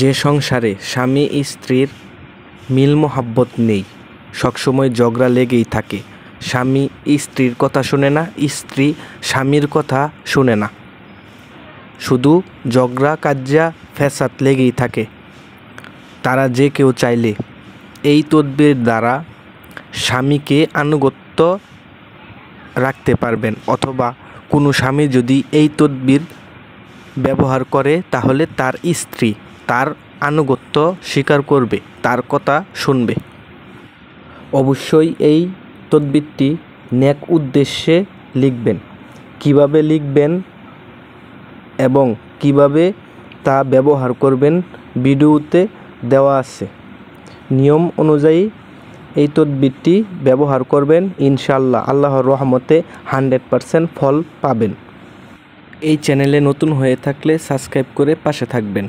যে সংসারে স্বামী স্ত্রীর মিল মোহাব্বত নেই সবসময় ঝগড়া লেগেই থাকে স্বামী স্ত্রীর কথা শোনে না স্ত্রী স্বামীর কথা শোনে না শুধু ঝগড়া কাজ্যা ফ্যাসাদ লেগেই থাকে তারা যে কেউ চাইলে এই তদ্বির দ্বারা স্বামীকে আনুগত্য রাখতে পারবেন অথবা কোনো স্বামী যদি এই তদ্বির ব্যবহার করে তাহলে তার স্ত্রী তার আনুগত্য স্বীকার করবে তার কথা শুনবে অবশ্যই এই তদ্বিরটি ন্যাক উদ্দেশ্যে লিখবেন কিভাবে লিখবেন এবং কিভাবে তা ব্যবহার করবেন ভিডিওতে দেওয়া আছে নিয়ম অনুযায়ী এই তদ্বিরটি ব্যবহার করবেন ইনশাল্লাহ আল্লাহর রহমতে হান্ড্রেড পারসেন্ট ফল পাবেন এই চ্যানেলে নতুন হয়ে থাকলে সাবস্ক্রাইব করে পাশে থাকবেন